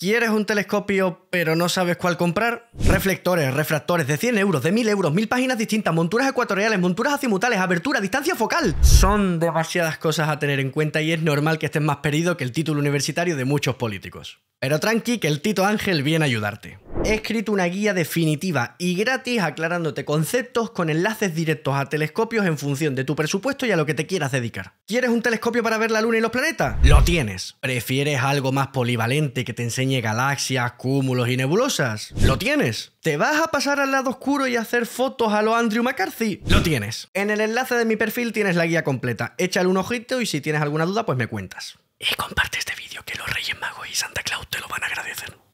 ¿Quieres un telescopio pero no sabes cuál comprar? Reflectores, refractores de 100 euros, de 1000 euros, 1000 páginas distintas, monturas ecuatoriales, monturas acimutales, abertura, distancia focal. Son demasiadas cosas a tener en cuenta y es normal que estés más perdido que el título universitario de muchos políticos. Pero tranqui, que el Tito Ángel viene a ayudarte. He escrito una guía definitiva y gratis aclarándote conceptos con enlaces directos a telescopios en función de tu presupuesto y a lo que te quieras dedicar. ¿Quieres un telescopio para ver la Luna y los planetas? Lo tienes. ¿Prefieres algo más polivalente que te enseñe galaxias, cúmulos y nebulosas? Lo tienes. ¿Te vas a pasar al lado oscuro y hacer fotos a lo Andrew McCarthy? Lo tienes. En el enlace de mi perfil tienes la guía completa. Échale un ojito y si tienes alguna duda pues me cuentas. Y comparte este video.